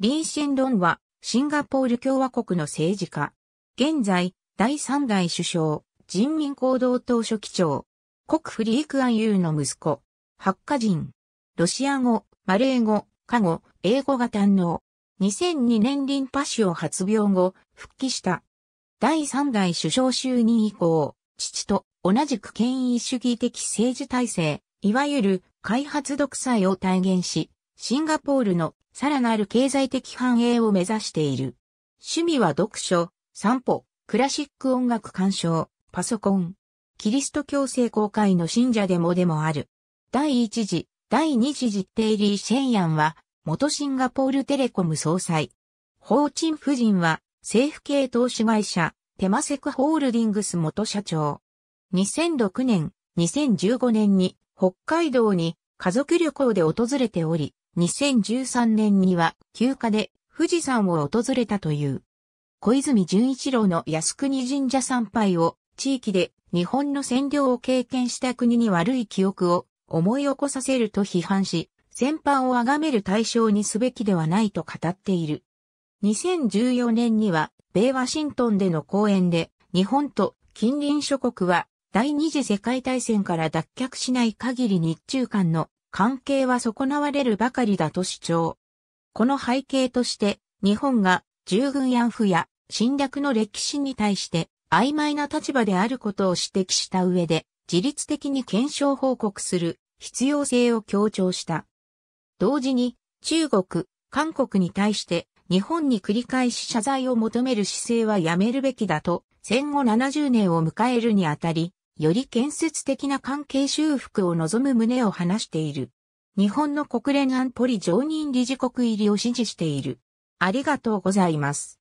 リン・シェンロンは、シンガポール共和国の政治家。現在、第三代首相、人民行動党書記長。国フリークアンユーの息子。ハッカ人。ロシア語、マレー語、カゴ、英語が堪能。2002年リンパ腫を発病後、復帰した。第三代首相就任以降、父と同じく権威主義的政治体制、いわゆる開発独裁を体現し、シンガポールのさらなる経済的繁栄を目指している。趣味は読書、散歩、クラシック音楽鑑賞、パソコン。キリスト教聖公会の信者でもでもある。第一次、第二次実定リー・シェンヤンは、元シンガポールテレコム総裁。ホーチン夫人は、政府系投資会社、テマセクホールディングス元社長。2006年、2015年に、北海道に家族旅行で訪れており、2013年には休暇で富士山を訪れたという。小泉純一郎の靖国神社参拝を地域で日本の占領を経験した国に悪い記憶を思い起こさせると批判し、戦犯を崇める対象にすべきではないと語っている。2014年には、米ワシントンでの講演で、日本と近隣諸国は第二次世界大戦から脱却しない限り日中間の関係は損なわれるばかりだと主張。この背景として、日本が従軍安不や侵略の歴史に対して曖昧な立場であることを指摘した上で、自律的に検証報告する必要性を強調した。同時に、中国、韓国に対して日本に繰り返し謝罪を求める姿勢はやめるべきだと、戦後70年を迎えるにあたり、より建設的な関係修復を望む旨を話している。日本の国連安保理常任理事国入りを支持している。ありがとうございます。